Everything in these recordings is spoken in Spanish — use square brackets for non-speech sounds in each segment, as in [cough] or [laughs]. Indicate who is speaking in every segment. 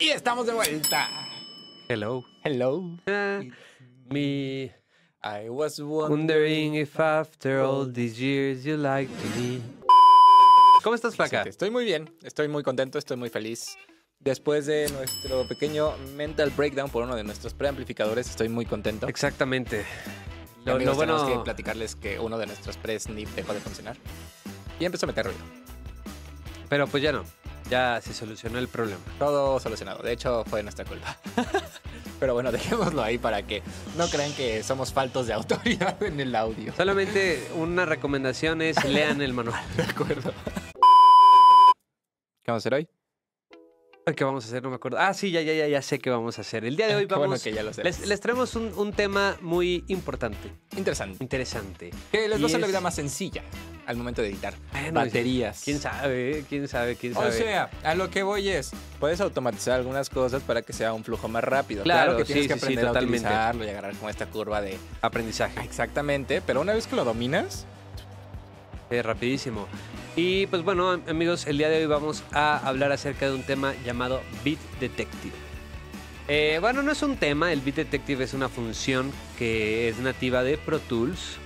Speaker 1: Y estamos de vuelta.
Speaker 2: Hello. Hello. Ah, me. I was wondering if after all these years you like me.
Speaker 1: ¿Cómo estás, flaca? Estoy muy bien, estoy muy contento, estoy muy feliz. Después de nuestro pequeño mental breakdown por uno de nuestros preamplificadores, estoy muy contento. Exactamente. Lo, lo bueno es que platicarles que uno de nuestros pre-snip dejó de funcionar y empezó a meter ruido. Pero pues ya no. Ya se solucionó el problema. Todo solucionado. De hecho, fue nuestra culpa. [laughs] Pero bueno, dejémoslo ahí para que no crean que somos
Speaker 2: faltos de autoridad en el audio. Solamente una recomendación es lean el manual. [laughs] De acuerdo. ¿Qué vamos a hacer hoy? ¿Qué vamos a hacer? No me acuerdo. Ah, sí, ya, ya, ya, ya sé qué vamos a hacer. El día de hoy [laughs] vamos. Les, traemos un, tema muy importante. Interesante. Interesante. Que les va a hacer la vida más sencilla al momento de editar.
Speaker 1: Baterías. Quién sabe, quién sabe, quién sabe. O sea, a lo que voy es, puedes automatizar algunas cosas para que sea un flujo más rápido. Claro, que tienes que aprender a utilizarlo y agarrar como esta curva de
Speaker 2: aprendizaje. Exactamente, pero una vez que lo dominas, es rapidísimo. Y pues bueno, amigos, el día de hoy vamos a hablar acerca de un tema llamado Beat Detective. Eh, bueno, no es un tema, el Beat Detective es una función que es nativa de Pro Tools.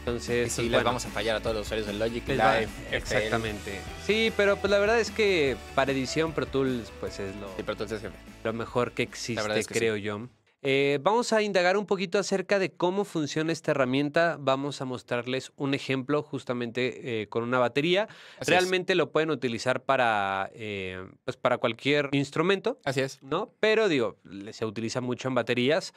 Speaker 2: Entonces, pues, vamos a fallar a todos los
Speaker 1: usuarios de Logic Live. exactamente.
Speaker 2: Sí, pero pues la verdad es que para edición Pro Tools pues es lo, lo mejor que existe, creo yo. Eh, vamos a indagar un poquito acerca de cómo funciona esta herramienta. Vamos a mostrarles un ejemplo justamente eh, con una batería. Realmente lo pueden utilizar para, eh, pues, para cualquier instrumento. Así es. ¿no? Pero digo, se utiliza mucho en baterías.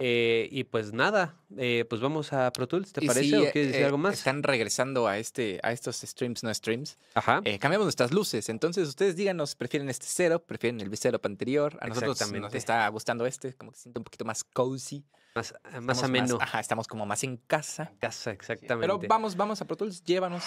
Speaker 2: Eh, y pues nada, eh, pues vamos a Pro Tools, ¿te parece? ¿O quieres decir eh, algo más? Están regresando a este, a estos streams,
Speaker 1: no streams. Ajá. cambiamos nuestras luces. Entonces, ustedes díganos, ¿prefieren este cero ¿Prefieren el setup anterior? A nosotros también nos está gustando este, como que se siente un poquito más cozy. Más, ah, más ameno.
Speaker 2: ajá, estamos como más en casa. Casa, exactamente. pero vamos,
Speaker 1: vamos a Pro Tools, llévanos.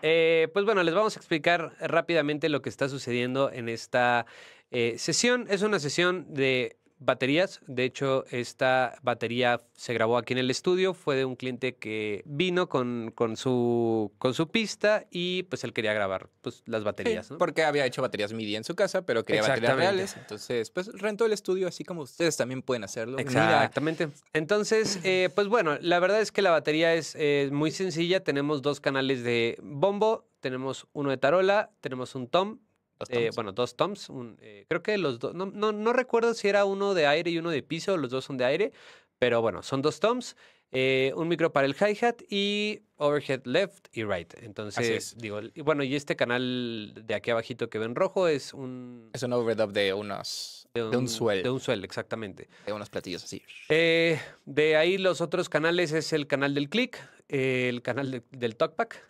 Speaker 2: pues bueno, les vamos a explicar rápidamente lo que está sucediendo en esta sesión. Es una sesión de baterías. De hecho, esta batería se grabó aquí en el estudio. Fue de un cliente que vino con, su, con su pista y pues él quería grabar pues, las baterías.
Speaker 1: Porque había hecho baterías MIDI en su casa, pero quería baterías reales.
Speaker 2: Entonces, pues rentó el estudio así como ustedes también pueden hacerlo. Exactamente. Entonces, eh, pues bueno, la verdad es que la batería es muy sencilla. Tenemos dos canales de bombo, tenemos uno de tarola, tenemos un tom eh, bueno, dos toms. Un, eh, creo que los dos, no, no, recuerdo si era uno de aire y uno de piso, los dos son de aire, pero bueno, son dos toms. Eh, un micro para el hi-hat y overhead left y right. Entonces, digo, bueno, y este canal de aquí abajito que ven rojo es un... Es un overdub de unos... De un, de De un suel, exactamente. De unos platillos así. de ahí los otros canales es el canal del click, el canal del del talkback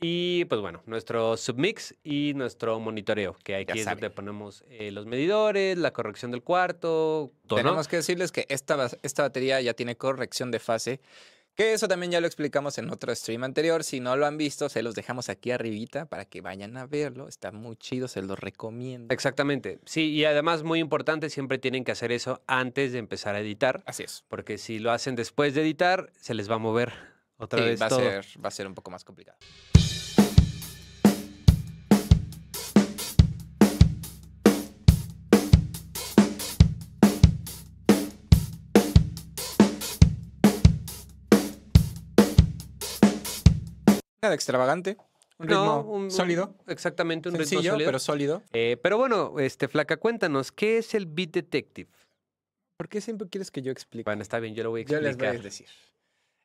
Speaker 2: y pues bueno, nuestro submix y nuestro monitoreo, que aquí es donde ponemos eh, los medidores, la corrección del cuarto. Tenemos que decirles que esta, esta batería ya tiene
Speaker 1: corrección de fase. Que eso también ya lo explicamos en otro stream anterior. Si no lo han visto, se los dejamos aquí arribita para que vayan a verlo. Está muy chido, se los recomiendo.
Speaker 2: Exactamente. Sí, y además muy importante, siempre tienen que hacer eso antes de empezar a editar. Así es. Porque si lo hacen después de editar, se les va a mover otra vez va A ser, va a ser un poco más complicado. Nada extravagante. Un ritmo sólido. Exactamente, un ritmo sólido. pero sólido. Eh, pero bueno, este, Flaca, cuéntanos, ¿qué es el Beat Detective? ¿Por qué siempre quieres que yo explique? Bueno, está bien, yo lo voy a explicar. Yo les voy decir.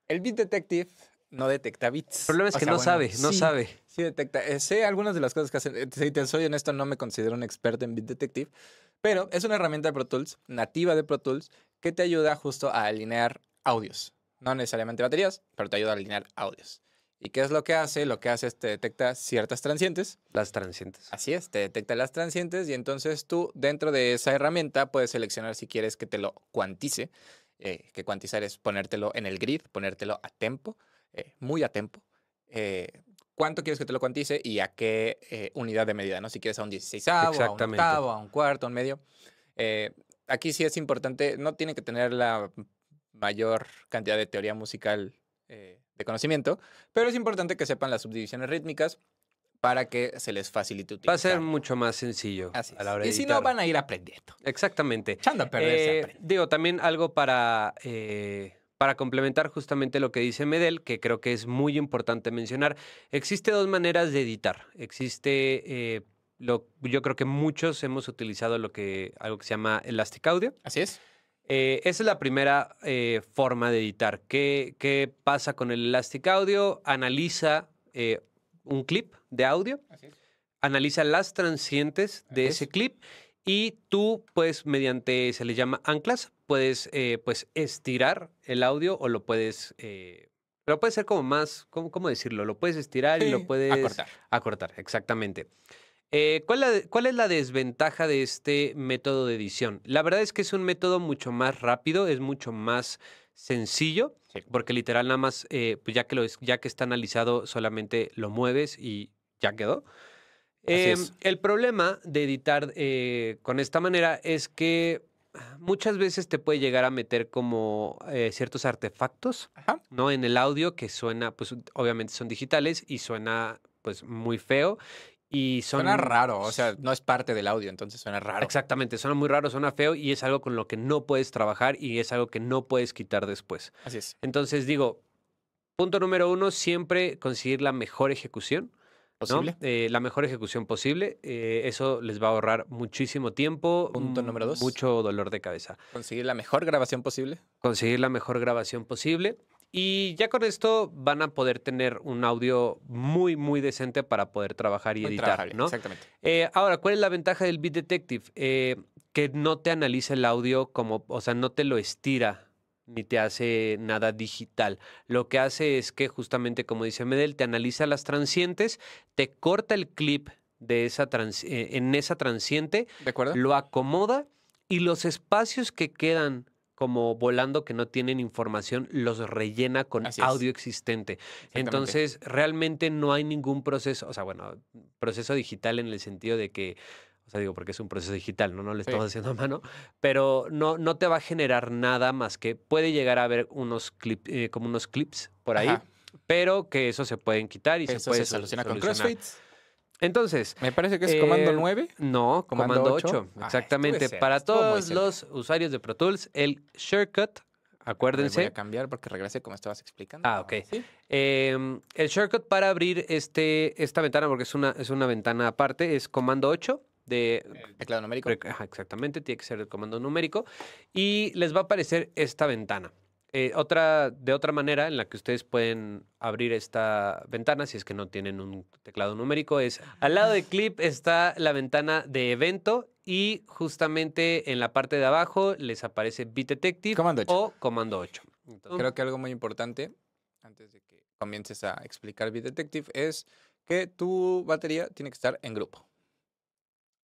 Speaker 2: El Bit Detective no detecta bits. El problema es que no sabe, no sabe.
Speaker 1: Sí, detecta. Eh, sé algunas de las cosas que hacen. Eh, si te soy honesto, no me considero un experto en Bit Detective, pero es una herramienta de Pro Tools, nativa de Pro Tools, que te ayuda justo a alinear audios. No necesariamente baterías, pero te ayuda a alinear audios. ¿Y qué es lo que hace? Lo que hace es te detecta ciertas transientes. Las transientes. Así es, te detecta las transientes y entonces tú dentro de esa herramienta puedes seleccionar si quieres que te lo cuantice. Eh, que cuantizar es ponértelo en el grid, ponértelo a tiempo, eh, muy a tiempo. Eh, ¿Cuánto quieres que te lo cuantice y a qué unidad de medida? ¿no? Si quieres a un 16 a un octavo, a un cuarto, a un medio. aquí sí es importante, no tiene que tener la mayor cantidad de teoría musical de conocimiento, pero es importante que sepan las subdivisiones rítmicas,
Speaker 2: para que se les facilite utilizar. Va a ser mucho más sencillo a la hora de Y si no, van a ir aprendiendo. Exactamente. Echando a perder eh, Digo, también algo para, eh, para complementar justamente lo que dice Medel, que creo que es muy importante mencionar. Existe dos maneras de editar. Existe... Eh, lo, yo creo que muchos hemos utilizado lo que, algo que se llama Elastic Audio. Así es. esa es la primera forma de editar. ¿Qué, ¿Qué, pasa con el Elastic Audio? Analiza un clip de audio, analiza las transientes de ese clip y tú, pues, mediante, se le llama anclas, puedes, eh, pues, estirar el audio o lo puedes... Eh, pero puede ser como más, ¿cómo, cómo decirlo? Lo puedes estirar y lo puedes acortar. Acortar, exactamente. Eh, ¿cuál, ¿Cuál es la desventaja de este método de edición? La verdad es que es un método mucho más rápido, es mucho más sencillo, porque literal nada más, eh, pues ya que, ya que está analizado, solamente lo mueves y ya quedó. Em, el problema de editar eh, con esta manera es que muchas veces te puede llegar a meter como eh, ciertos artefactos, ¿no? En el audio que suena, pues obviamente son digitales y suena pues muy feo Suena raro, o sea, no es parte del audio, entonces suena raro. Exactamente, suena muy raro, suena feo y es algo con lo que no puedes trabajar y es algo que no puedes quitar después. Así es. Entonces digo, punto número uno, siempre conseguir la mejor ejecución. Posible. Eh, la mejor ejecución posible. Eh, eso les va a ahorrar muchísimo tiempo. Punto número mm, dos. Mucho dolor de cabeza. Conseguir la mejor grabación posible. Conseguir la mejor grabación posible. Y ya con esto van a poder tener un audio muy, muy decente para poder trabajar y editar, ¿no? Exactamente. Eh, ahora, ¿cuál es la ventaja del Beat Detective? Eh, que no te analiza el audio como, o sea, no te lo estira ni te hace nada digital. Lo que hace es que justamente, como dice Medel, te analiza las transientes, te corta el clip de esa eh, en esa transiente, lo acomoda y los espacios que quedan como volando que no tienen información, los rellena con audio existente. Entonces, realmente no hay ningún proceso, o sea, bueno, proceso digital en el sentido de que o sea, digo, porque es un proceso digital, ¿no? No le estamos haciendo a mano. Pero no, no te va a generar nada más que puede llegar a haber unos clips, eh, como unos clips por ahí, pero que eso se pueden quitar y se puede solucionar. con CrossFit. Entonces. Me parece que es comando 9. Eh, no, comando, 8. Ah, exactamente. Para todos los usuarios de Pro Tools, el shortcut, acuérdense. voy a cambiar porque regresé como estabas explicando. Ah, ok. Em, el shortcut para abrir este, esta ventana, porque es una, es una ventana aparte, es comando 8 de teclado numérico. exactamente, tiene que ser el comando numérico. Y les va a aparecer esta ventana. Eh, otra, de otra manera en la que ustedes pueden abrir esta ventana, si es que no tienen un teclado numérico, es al lado de [laughs] clip está la ventana de evento y justamente en la parte de abajo les aparece Bit Detective o Comando 8.
Speaker 1: Creo que algo muy importante, antes de que comiences a explicar Bitdetective, Detective, es que tu batería tiene que estar en grupo.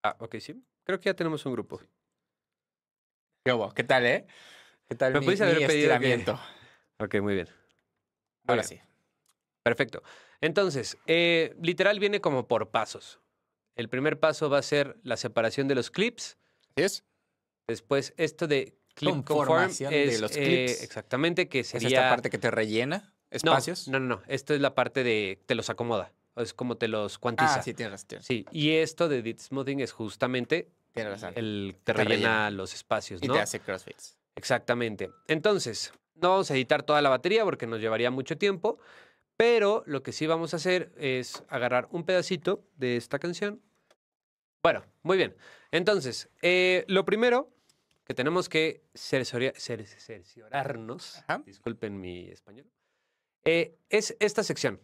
Speaker 1: Ah, ok, sí. Creo que ya tenemos un grupo. ¿Qué tal, eh? ¿Qué tal? Me mi, pudiste haber pedido
Speaker 2: [laughs] Ok, muy bien. Ahora sí. Perfecto. Entonces, eh, literal viene como por pasos. El primer paso va a ser la separación de los clips. ¿Es? Después, esto de clip conform de los eh, clips. exactamente, que sería... ¿Es esta parte que te rellena espacios? No, no, no. Esto es la parte de... te los acomoda. Es como te los cuantiza. Ah, sí, tienes razón. Sí, y esto de Edit Smoothing es justamente... El, te, te rellena, los espacios, ¿no? Y te hace crossfits. Exactamente. Entonces, no vamos a editar toda la batería porque nos llevaría mucho tiempo, pero lo que sí vamos a hacer es agarrar un pedacito de esta canción. Bueno, muy bien. Entonces, eh, lo primero que tenemos que cerciorarnos, disculpen mi español, eh, es esta sección,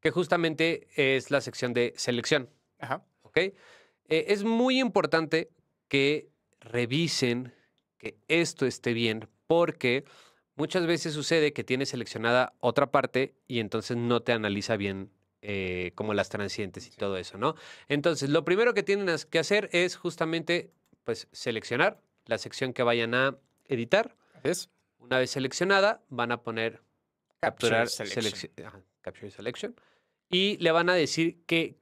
Speaker 2: que justamente es la sección de selección. Eh, es muy importante que revisen que esto esté bien, porque muchas veces sucede que tienes seleccionada otra parte y entonces no te analiza bien eh, como las transientes y todo eso, ¿no? Entonces, lo primero que tienen que hacer es justamente, pues, seleccionar la sección que vayan a editar. ¿Es? Una vez seleccionada, van a poner capturar selection. y le van a decir que,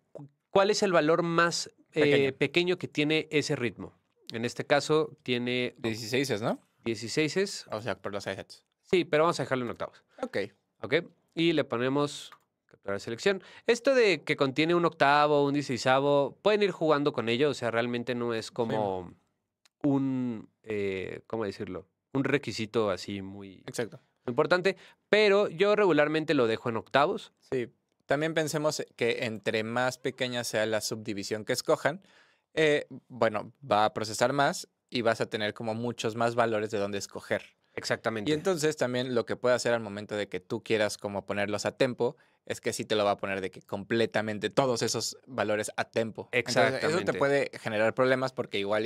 Speaker 2: cuál es el valor más pequeño eh, que tiene ese ritmo. En este caso tiene... 16, ¿no? 16. O sea, por los heads. Sí, pero vamos a dejarlo en octavos. Ok. Ok. Y le ponemos capturar selección. Esto de que contiene un octavo, un 16avo, pueden ir jugando con ello. O sea, realmente no es como un... Eh, ¿Cómo decirlo? Un requisito así muy... Exacto. importante. Pero yo regularmente lo dejo en octavos. Sí. También pensemos que
Speaker 1: entre más pequeña sea la subdivisión que escojan, eh, bueno, va a procesar más y vas a tener como muchos más valores de dónde escoger. Exactamente. Y entonces también lo que puede hacer al momento de que tú quieras como ponerlos a tempo, es que sí te lo va a poner de que completamente todos esos valores a tempo. Exactamente. eso te puede generar problemas porque igual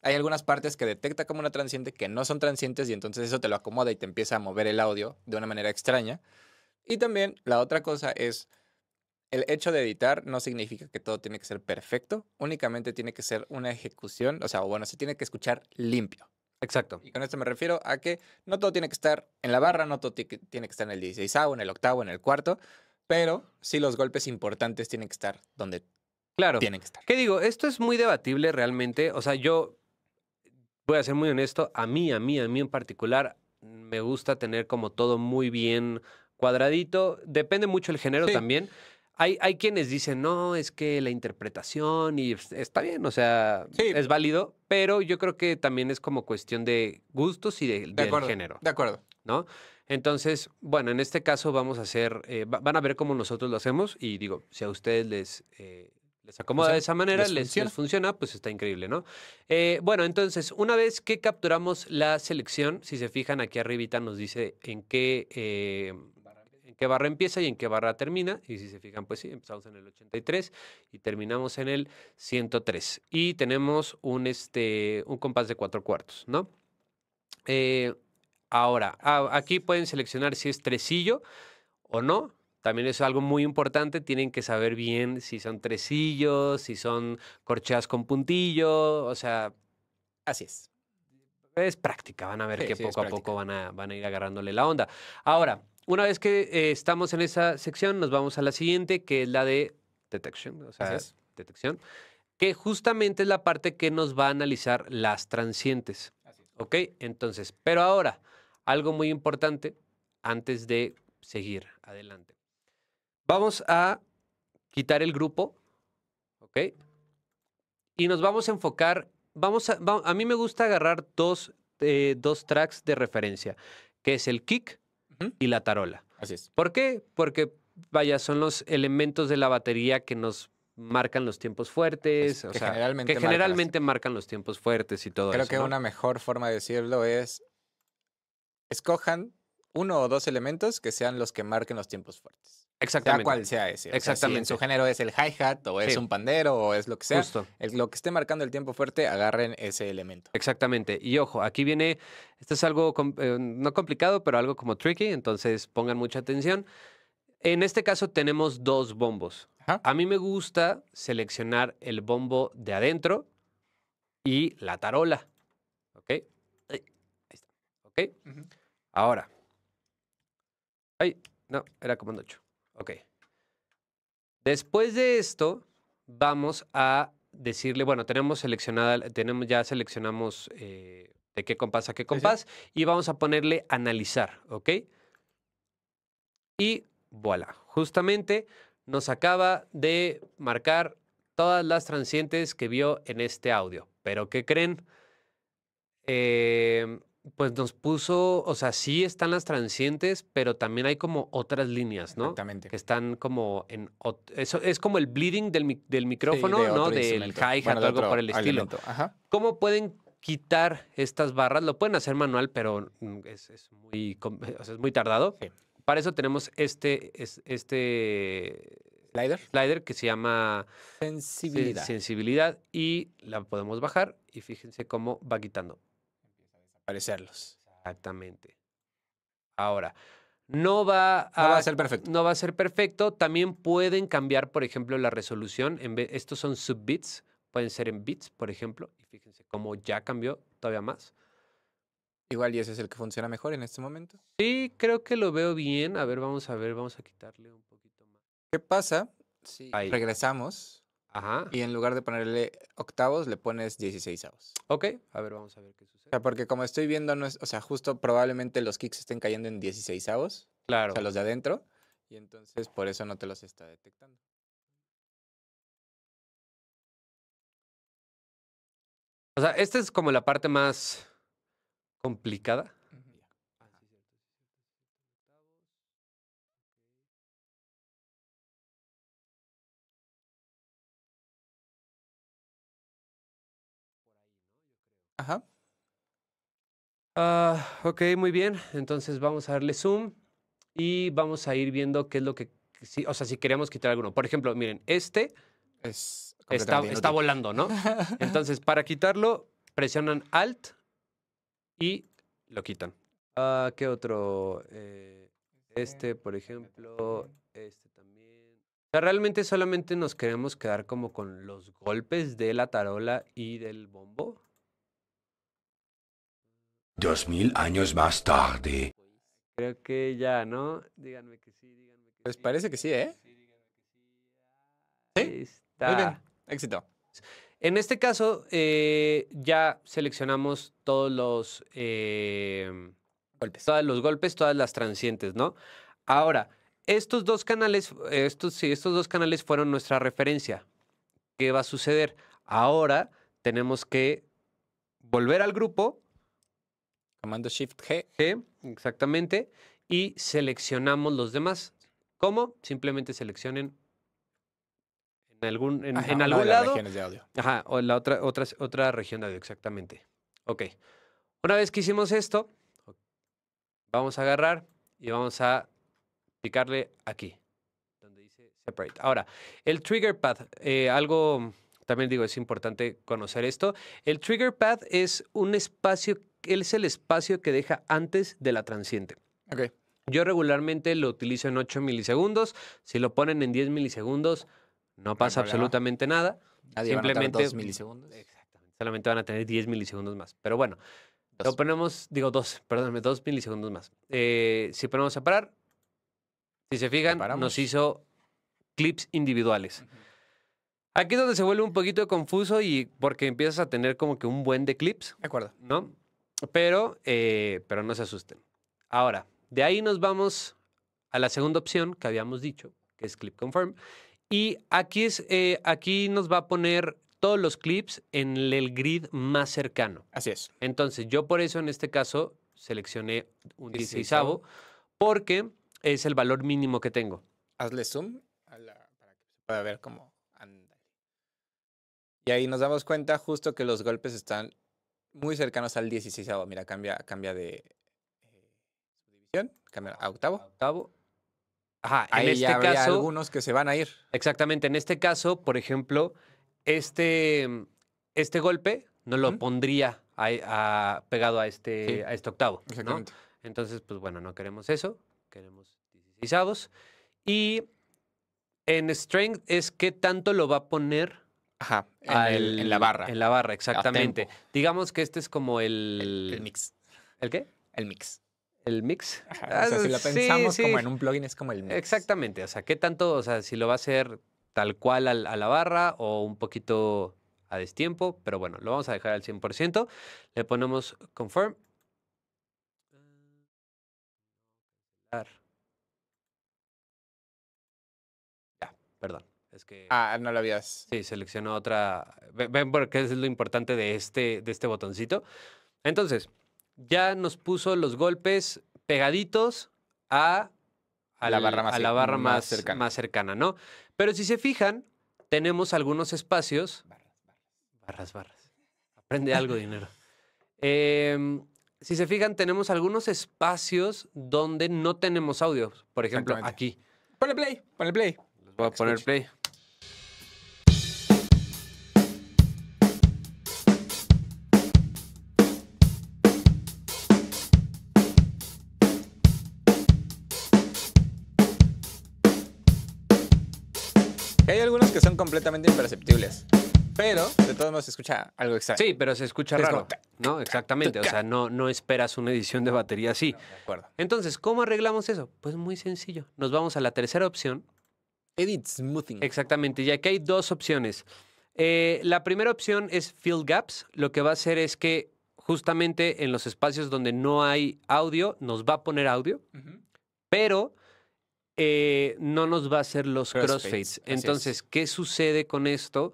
Speaker 1: hay algunas partes que detecta como una transiente que no son transientes y entonces eso te lo acomoda y te empieza a mover el audio de una manera extraña. Y también la otra cosa es el hecho de editar no significa que todo tiene que ser perfecto, únicamente tiene que ser una ejecución, o sea, bueno, se tiene que escuchar limpio. Exacto. Y con esto me refiero a que no todo tiene que estar en la barra, no todo tiene que estar en el 16 en el octavo, en el cuarto, pero sí los golpes importantes tienen
Speaker 2: que estar donde claro. tienen que estar. ¿Qué digo? Esto es muy debatible realmente. O sea, yo voy a ser muy honesto, a mí, a mí, a mí en particular, me gusta tener como todo muy bien cuadradito. Depende mucho el género también. Hay, quienes dicen, no, es que la interpretación y está bien, o sea, es válido, pero yo creo que también es como cuestión de gustos y de, del género. De acuerdo. ¿No? Entonces, bueno, en este caso vamos a hacer, eh, van a ver cómo nosotros lo hacemos y digo, si a ustedes les, eh, les acomoda de esa manera, les, les, funciona. pues está increíble, ¿no? Eh, bueno, entonces, una vez que capturamos la selección, si se fijan aquí arribita nos dice en qué qué barra empieza y en qué barra termina. Y si se fijan, pues sí, empezamos en el 83 y terminamos en el 103. Y tenemos un, este, un compás de cuatro cuartos, ¿no? Eh, ahora, ah, aquí pueden seleccionar si es tresillo o no. También es algo muy importante, tienen que saber bien si son tresillos, si son corcheas con puntillo, o sea... Así es. Es práctica, van a ver que poco a poco van a, van a ir agarrándole la onda. Ahora, una vez que eh, estamos en esa sección, nos vamos a la siguiente, que es la de detección o sea, detección, que justamente es la parte que nos va a analizar las transientes. ¿Ok? Entonces, pero ahora, algo muy importante antes de seguir adelante. Vamos a quitar el grupo, ¿ok? Y nos vamos a enfocar, vamos a, a mí me gusta agarrar dos, eh, dos tracks de referencia, que es el kick y la tarola. Así es. ¿Por qué? Porque, vaya, son los elementos de la batería que nos marcan los tiempos fuertes, pues, o que, sea, generalmente, que marcan generalmente marcan los tiempos fuertes y todo Creo eso. Creo que una
Speaker 1: mejor forma de decirlo es, escojan uno o dos elementos que sean los que marquen los tiempos fuertes. Exactamente. Sea cual sea ese. Exactamente. su género es el hi-hat o es un pandero o es lo que sea. Justo. lo que esté marcando el tiempo fuerte, agarren ese
Speaker 2: elemento. Exactamente. Y ojo, aquí viene, esto es algo eh, no complicado, pero algo como tricky, entonces pongan mucha atención. En este caso tenemos dos bombos. A mí me gusta seleccionar el bombo de adentro y la tarola. ¿Ok? Ahí está. ¿Ok? Ahora. Ay, no, era comando 8. Ok. Después de esto, vamos a decirle, bueno, tenemos seleccionada, tenemos, ya seleccionamos eh, de qué compás a qué compás y vamos a ponerle analizar, ¿ok? Y voilà, justamente nos acaba de marcar todas las transientes que vio en este audio. Pero ¿qué creen? Eh, pues nos puso, o sea, sí están las transientes, pero también hay como otras líneas, ¿no? Exactamente. Que están como en... Eso es como el bleeding del, del micrófono, ¿no? Del hi-hat o algo por el estilo. ¿Cómo pueden quitar estas barras? Lo pueden hacer manual, pero mm, es, muy, [laughs] es muy tardado. Para eso tenemos este, este slider. Slider que se llama sensibilidad. sensibilidad y la podemos bajar y fíjense cómo va quitando. Parecerlos. Exactamente. Ahora, no va, a, va a ser perfecto. No va a ser perfecto. También pueden cambiar, por ejemplo, la resolución. En estos son subbits, pueden ser en bits, por ejemplo. Y fíjense cómo ya cambió todavía más. Igual y ese es el que funciona mejor en este momento. Sí, creo que lo veo bien. A ver, vamos a ver, vamos a quitarle un poquito más. ¿Qué pasa si
Speaker 1: regresamos Ajá. Y en lugar de ponerle octavos, le pones 16 avos. Ok, a ver, vamos a ver qué sucede. O sea, porque como estoy viendo, no o sea, justo probablemente los kicks estén cayendo en 16 avos. Claro. O sea, los de adentro. Y entonces por eso no te los está detectando.
Speaker 2: O sea, esta es como la parte más complicada. Ah ok, muy bien. Entonces vamos a darle zoom y vamos a ir viendo qué es lo que... o sea, si queremos quitar alguno. Por ejemplo, miren, este está, volando, ¿no? [laughs] Entonces, para quitarlo, presionan Alt y lo quitan. Ah, ¿Qué otro? Eh, este, por ejemplo, este también. O sea, realmente solamente nos queremos quedar como con los golpes de la tarola y del bombo. Dos mil años más tarde. Creo que ya, ¿no? Díganme que sí, díganme que Pues parece que sí, ¿eh? Sí. Está. Muy bien. Éxito. En este caso, eh, ya seleccionamos todos los eh, golpes. Todos los golpes, todas las transientes, ¿no? Ahora, estos dos canales, estos, sí, estos dos canales fueron nuestra referencia. ¿Qué va a suceder? Ahora tenemos que volver al grupo Comando Shift G. G, exactamente. Y seleccionamos los demás. ¿Cómo? Simplemente seleccionen en algún, en, las Regiones de audio. Ajá, o la otra, otra, otra región de audio, exactamente. Ok. Una vez que hicimos esto, vamos a agarrar y vamos a picarle aquí, donde dice Separate. Ahora, el trigger path, eh, algo también digo, es importante conocer esto. El trigger path es un espacio él es el espacio que deja antes de la transiente. Ok. Yo regularmente lo utilizo en 8 milisegundos. Si lo ponen en 10 milisegundos, no pasa absolutamente nada. Simplemente. Exactamente. Solamente van a tener 10 milisegundos más. Pero bueno, lo ponemos, digo 2, perdóname, 2 milisegundos más. Eh, si ponemos a parar, si se fijan, nos hizo clips individuales. Aquí es donde se vuelve un poquito confuso y porque empiezas a tener como que un buen de clips. De acuerdo. ¿No? Pero, eh, pero no se asusten. Ahora, de ahí nos vamos a la segunda opción que habíamos dicho, que es Clip Confirm. Y aquí, es, eh, aquí nos va a poner todos los clips en el grid más cercano. Así es. Entonces, yo por eso en este caso seleccioné un 16 avo porque es el valor mínimo que tengo. Hazle zoom para
Speaker 1: que se pueda ver cómo anda. Y ahí nos damos cuenta justo que los golpes están muy cercanos al 16. Mira, cambia, cambia de eh, subdivisión, cambia a octavo. octavo.
Speaker 2: Ajá, en este caso. algunos que se van a ir. Exactamente. En este caso, por ejemplo, este, mm, este golpe no lo pondría ah, pegado a este, a este octavo. Entonces, pues bueno, no queremos eso. Queremos 16 Y en strength es qué tanto lo va a poner Ajá, en, la barra. En la barra, exactamente. Digamos que este es como el... el... mix. ¿El qué? El mix. ¿El mix? Ah, o sea, si lo pensamos como en un
Speaker 1: plugin, es como el
Speaker 2: mix. Exactamente, o sea, ¿qué tanto? O sea, si lo va a hacer tal cual a, la barra o un poquito a destiempo, pero bueno, lo vamos a dejar al 100%. Le ponemos confirm. Ya, perdón. Ah, no lo habías. Sí, seleccionó otra. Ven, porque es lo importante de este, de este botoncito. Entonces, ya nos puso los golpes pegaditos a, a la barra, más, a la barra más, cercana. ¿no? Pero si se fijan, tenemos algunos espacios. Barras, barras. Barras, barras. Aprende algo, dinero. Em, si se fijan, tenemos algunos espacios donde no tenemos audio. Por ejemplo, aquí. el play, el play. voy a poner play. completamente imperceptibles. Pero, de todos modos, se escucha algo exacto. Sí, pero se escucha raro. No, exactamente. O sea, no, no esperas una edición de batería así. de acuerdo. Entonces, ¿cómo arreglamos eso? Pues muy sencillo. Nos vamos a la tercera opción. Edit smoothing. Exactamente. Y aquí hay dos opciones. Eh, la primera opción es fill gaps. Lo que va a hacer es que justamente en los espacios donde no hay audio, nos va a poner audio. Pero eh, no nos va a hacer los crossfades. Entonces, ¿qué sucede con esto?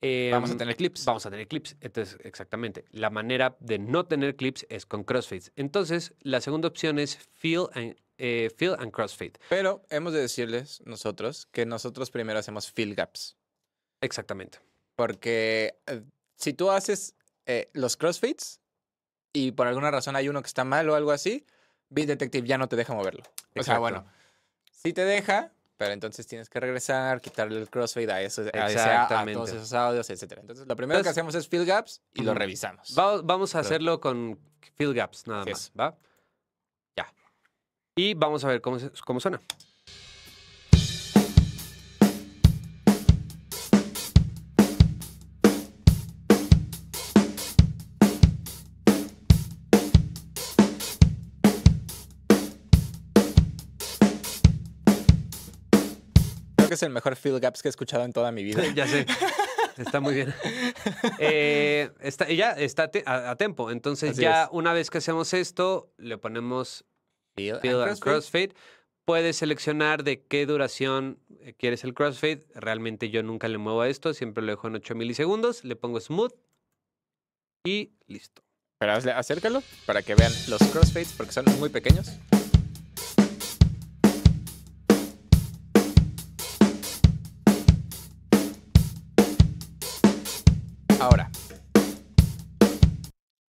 Speaker 2: Em, vamos a tener clips. Vamos a tener clips. exactamente. La manera de no tener clips es con crossfades. Entonces, la segunda opción es fill and, eh, and crossfade. Pero hemos de decirles nosotros que nosotros primero hacemos fill gaps.
Speaker 1: Exactamente. Porque eh, si tú haces los crossfades y por alguna razón hay uno que está mal o algo así, beat Detective ya no te deja moverlo. O sea, bueno Sí te deja, pero entonces tienes que regresar, quitarle el crossfade a, eso,
Speaker 2: a, a todos esos audios, etc. Entonces, lo primero que hacemos
Speaker 1: es fill gaps y lo
Speaker 2: revisamos. vamos a hacerlo con fill gaps nada más, ¿va? Ya. Y vamos a ver cómo, cómo suena.
Speaker 1: es el mejor field Gaps que he escuchado en toda mi
Speaker 2: vida. [laughs] ya sé. Está muy bien. Eh, está, ya está a, tiempo. Entonces, ya una vez que hacemos esto, le ponemos Feel, crossfade. Puedes seleccionar de qué duración eh, quieres el crossfade. Realmente yo nunca le muevo a esto, siempre lo dejo en 8 milisegundos. Le pongo smooth y listo. Pero acércalo para que vean los crossfades porque son muy pequeños.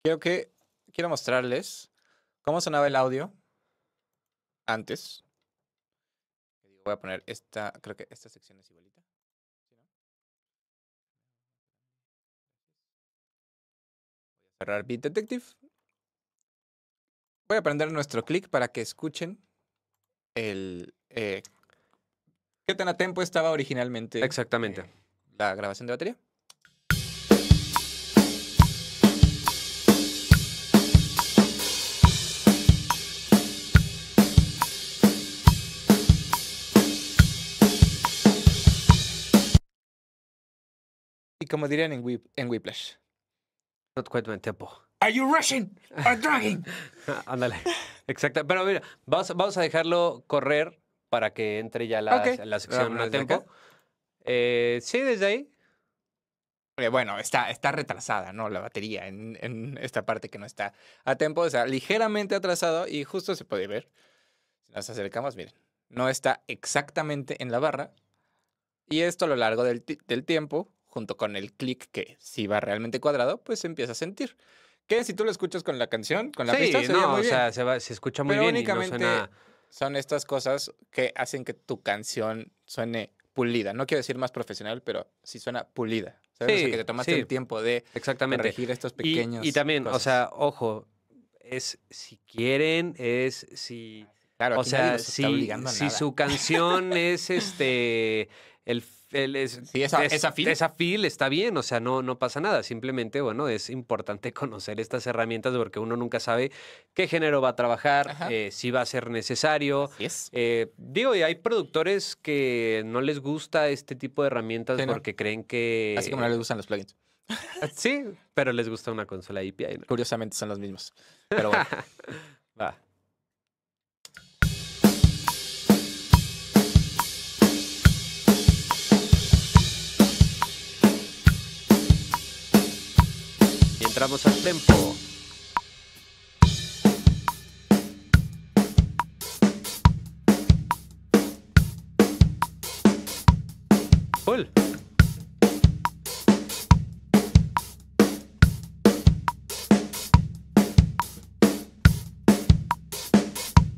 Speaker 1: Quiero que quiero mostrarles cómo sonaba el audio antes. Voy a poner esta, creo que esta sección es igualita. Voy a cerrar Beat Detective. Voy a prender nuestro clic para que escuchen el eh, qué tan a tempo estaba originalmente. Exactamente. Eh, la grabación de batería. como dirían en, en Whiplash. No te cuento en tiempo. Are you rushing or dragging?
Speaker 2: [laughs] Ándale. Exacto. Pero mira, vamos, a dejarlo correr para que entre ya la, sección a tiempo. Eh,
Speaker 1: sí, desde ahí. Eh, bueno, está, está retrasada, ¿no? La batería en, esta parte que no está a tiempo. O sea, ligeramente atrasado y justo se puede ver. Si nos acercamos, miren. No está exactamente en la barra. Y esto a lo largo del, del tiempo junto con el clic que si va realmente cuadrado, pues empieza a sentir. Que si tú lo escuchas con la canción, con la pista, se no, muy o sea, se, se, escucha muy bien. Únicamente y son estas cosas que hacen que tu canción suene pulida. No quiero decir más profesional, pero
Speaker 2: sí suena pulida. ¿sabes? o sea, que te tomaste el tiempo de exactamente. estos pequeños. Y, también, o sea, ojo, es si quieren, es si. Claro, o sea, si, si su canción es este el y esa, feel. está bien, o sea, no, no pasa nada. Simplemente, bueno, es importante [laughs] conocer estas herramientas porque uno nunca sabe qué género va a trabajar, eh, si va a ser necesario. Eh, digo, y hay productores que no les gusta este tipo de herramientas porque creen que. Así como no les gustan los plugins. Ah, sí, pero les gusta una consola API. Curiosamente son los mismos. Pero bueno. [laughs] va. entramos al tempo.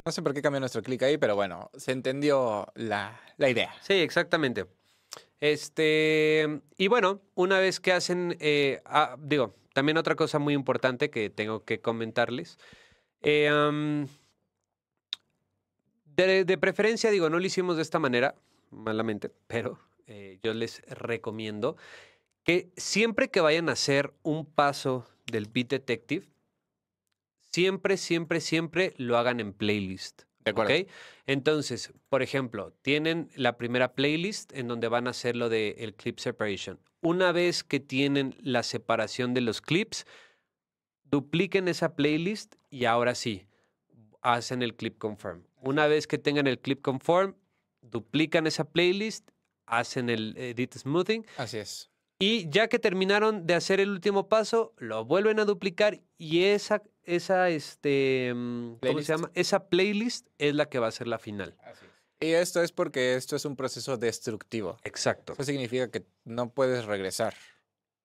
Speaker 1: No sé por qué cambió nuestro clic
Speaker 2: ahí, pero bueno, se entendió la, la idea. Sí, exactamente. Este, y bueno, una vez que hacen, eh, ah, digo, también otra cosa muy importante que tengo que comentarles. Eh, de, preferencia, digo, no lo hicimos de esta manera, malamente, pero eh, yo les recomiendo que siempre que vayan a hacer un paso del Beat Detective, siempre, siempre, siempre lo hagan en playlist. Entonces, por ejemplo, tienen la primera playlist en donde van a hacer lo del clip separation. Una vez que tienen la separación de los clips, dupliquen esa playlist y ahora sí, hacen el clip confirm. Una vez que tengan el clip confirm, duplican esa playlist, hacen el edit smoothing. Así es. Y ya que terminaron de hacer el último paso, lo vuelven a duplicar y esa, esa, este, mm, ¿cómo playlist. se llama? Esa playlist es la que va a ser la final. Y esto es porque esto es un proceso destructivo. Exacto. Eso significa que
Speaker 1: no puedes regresar.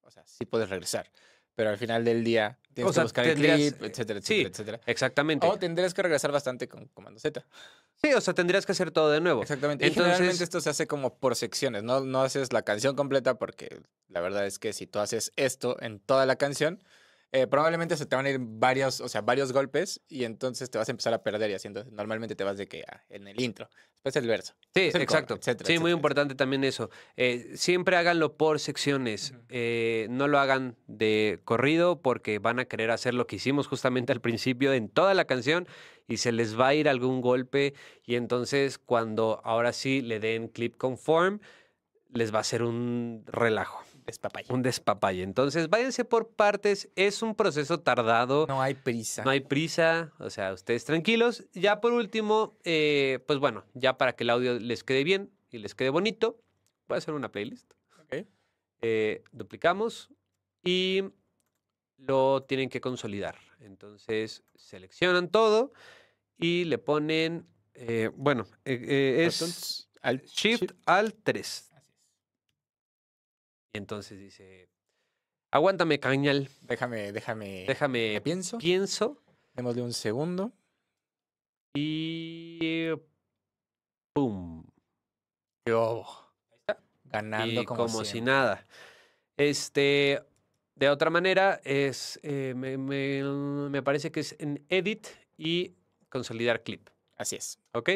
Speaker 1: O sea, sí puedes regresar, pero al final del día tienes que buscar el clip, eh, etcétera, etcétera, Exactamente. O tendrías que regresar bastante con Comando Z. Sí, o sea, tendrías que hacer todo de nuevo. Exactamente. y generalmente esto se hace como por secciones, ¿no? No haces la canción completa porque la verdad es que si tú haces esto en toda la canción, eh, probablemente se te van a ir varios, o sea, varios golpes y entonces te vas a empezar a perder y haciendo, normalmente te vas de que ah,
Speaker 2: en el intro, después el verso. Sí, exacto. sí, muy importante también eso. Eh, siempre háganlo por secciones, eh, no lo hagan de corrido porque van a querer hacer lo que hicimos justamente al principio en toda la canción y se les va a ir algún golpe y entonces cuando ahora sí le den clip conform, les va a hacer un relajo despapalle. Un despapalle. Entonces, váyanse por partes. Es un proceso tardado. No hay prisa. No hay prisa. O sea, ustedes tranquilos. Ya por último, eh, pues bueno, ya para que el audio les quede bien y les quede bonito, voy a hacer una playlist. Ok. Eh, duplicamos y lo tienen que consolidar. Entonces, seleccionan todo y le ponen, eh, bueno, es al Shift al 3. Y entonces dice, aguántame, cañal. Déjame, déjame. Déjame. Pienso. Pienso. de un segundo. Y... ¡Pum! Yo. Ganando como, como si nada. Este, de otra manera, es, eh, mm, me, parece que es en edit y consolidar clip. Así es. ¿Ok?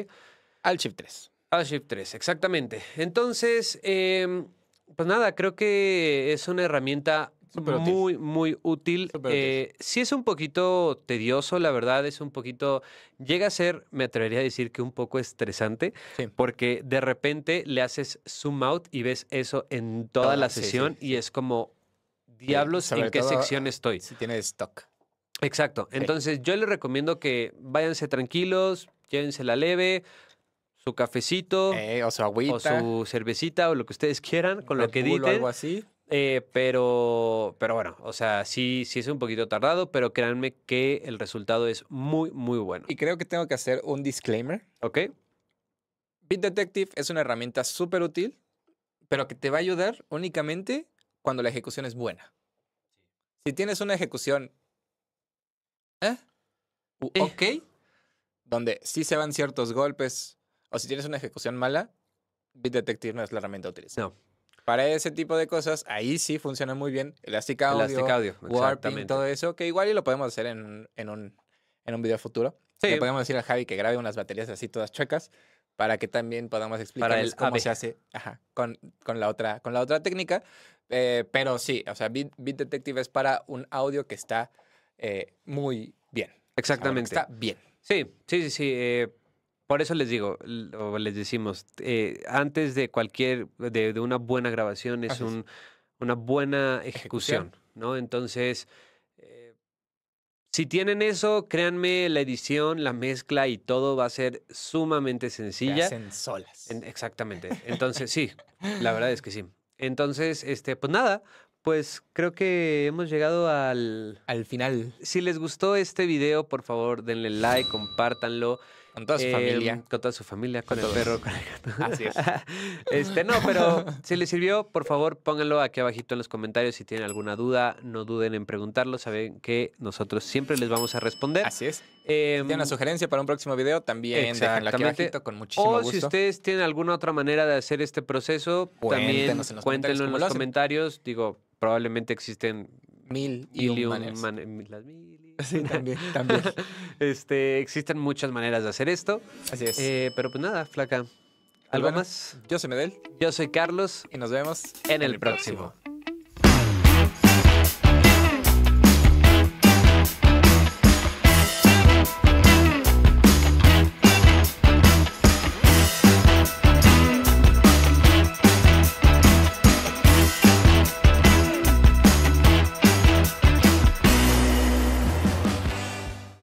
Speaker 2: Al Shift 3. Al Shift 3, exactamente. Entonces, em, pues nada, creo que es una herramienta muy, muy útil. Eh, sí es un poquito tedioso, la verdad, es un poquito, llega a ser, me atrevería a decir que un poco estresante, porque de repente le haces zoom out y ves eso en toda la sesión y es como, diablos, ¿en qué sección estoy? Si tienes stock. Exacto. Entonces yo les recomiendo que váyanse tranquilos, la leve, su cafecito, eh, o su su cervecita, o lo que ustedes quieran, con lo que digo O algo así. Eh, pero, pero bueno, o sea, sí, sí es un poquito tardado, pero créanme que el resultado es muy, muy bueno. Y creo que tengo que hacer un disclaimer. Ok.
Speaker 1: Bit Detective es una herramienta súper útil, pero que te va a ayudar únicamente cuando la ejecución es buena. Si tienes una ejecución. ¿Eh? Ok. Donde sí se van ciertos golpes, o si tienes una ejecución mala, detective no es la herramienta útil No. Para ese tipo de cosas, ahí sí funciona muy bien. Elastic Audio, Audio Warping, todo eso, que igual y lo podemos hacer en, en, un, en un video futuro. Sí. Le podemos decir a Javi que grabe unas baterías así todas chuecas para que también podamos explicarles cómo se hace con, con, la otra, con la otra técnica. Eh, pero sí, o sea, Bit Detective es para un audio que está eh, muy
Speaker 2: bien. Exactamente. está bien. Sí, sí, sí. sí. Eh, por eso les digo, o les decimos, eh, antes de cualquier, de, una buena grabación es un, una buena ejecución, ¿no? Entonces, eh, si tienen eso, créanme, la edición, la mezcla y todo va a ser sumamente sencilla. en hacen solas. exactamente. [laughs] Entonces, sí, la verdad es que sí. Entonces, este, pues nada, pues creo que hemos llegado al... Al final. Si les gustó este video, por favor, denle like, compártanlo. Em, con toda su familia. Con toda su familia, con, el perro, con el Así es. [laughs] este, no, pero si les sirvió, por favor, pónganlo aquí abajito en los comentarios si tienen alguna duda. No duden en preguntarlo. Saben que nosotros siempre les vamos a responder. Así es. Em, si tienen una sugerencia para un próximo video, también déjenla aquí abajito con muchísimo o gusto. O si ustedes tienen alguna otra manera de hacer este proceso, también cuéntenlo en los comentarios. Digo, probablemente existen mil y, maneras. mil Sí, [laughs] también, también. este, existen muchas maneras de hacer esto. Así es. Eh, pero pues nada, flaca. Pues ¿Algo más? Yo soy Medel. Yo soy Carlos. Y nos vemos en, el, próximo.